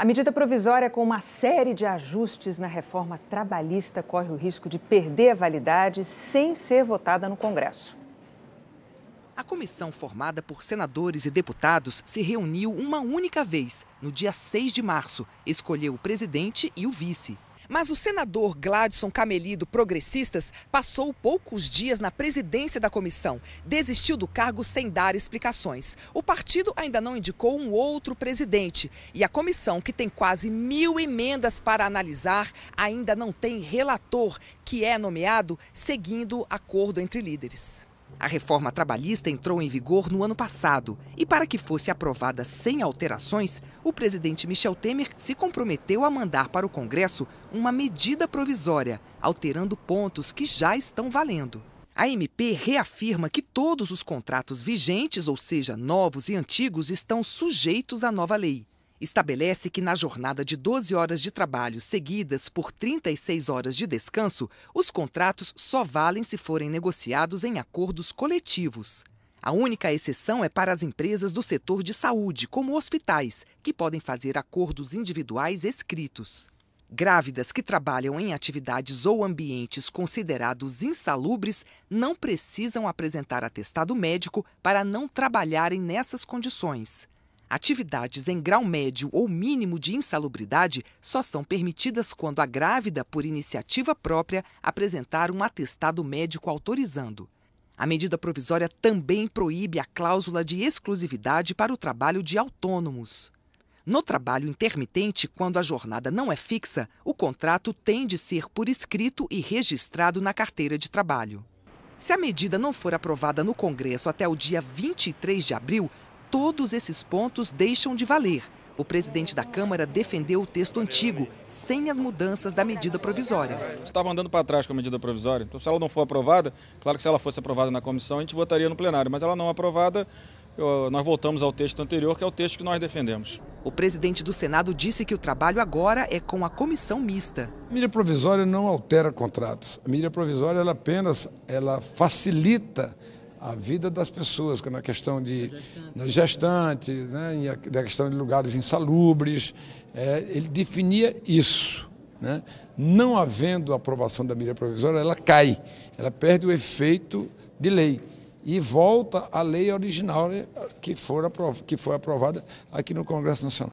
A medida provisória com uma série de ajustes na reforma trabalhista corre o risco de perder a validade sem ser votada no Congresso. A comissão formada por senadores e deputados se reuniu uma única vez, no dia 6 de março, escolheu o presidente e o vice. Mas o senador Gladson Cameli, do Progressistas, passou poucos dias na presidência da comissão. Desistiu do cargo sem dar explicações. O partido ainda não indicou um outro presidente. E a comissão, que tem quase mil emendas para analisar, ainda não tem relator, que é nomeado seguindo acordo entre líderes. A reforma trabalhista entrou em vigor no ano passado e, para que fosse aprovada sem alterações, o presidente Michel Temer se comprometeu a mandar para o Congresso uma medida provisória, alterando pontos que já estão valendo. A MP reafirma que todos os contratos vigentes, ou seja, novos e antigos, estão sujeitos à nova lei estabelece que na jornada de 12 horas de trabalho seguidas por 36 horas de descanso, os contratos só valem se forem negociados em acordos coletivos. A única exceção é para as empresas do setor de saúde, como hospitais, que podem fazer acordos individuais escritos. Grávidas que trabalham em atividades ou ambientes considerados insalubres não precisam apresentar atestado médico para não trabalharem nessas condições. Atividades em grau médio ou mínimo de insalubridade só são permitidas quando a grávida, por iniciativa própria, apresentar um atestado médico autorizando. A medida provisória também proíbe a cláusula de exclusividade para o trabalho de autônomos. No trabalho intermitente, quando a jornada não é fixa, o contrato tem de ser por escrito e registrado na carteira de trabalho. Se a medida não for aprovada no Congresso até o dia 23 de abril, todos esses pontos deixam de valer. O presidente da Câmara defendeu o texto antigo, sem as mudanças da medida provisória. Estava andando para trás com a medida provisória. Então, se ela não for aprovada, claro que se ela fosse aprovada na comissão, a gente votaria no plenário, mas ela não é aprovada, nós voltamos ao texto anterior, que é o texto que nós defendemos. O presidente do Senado disse que o trabalho agora é com a comissão mista. A medida provisória não altera contratos. A medida provisória ela apenas ela facilita a vida das pessoas, é na questão de na gestante, né, na questão de lugares insalubres. É, ele definia isso. Né? Não havendo aprovação da medida provisória, ela cai, ela perde o efeito de lei e volta à lei original que, for, que foi aprovada aqui no Congresso Nacional.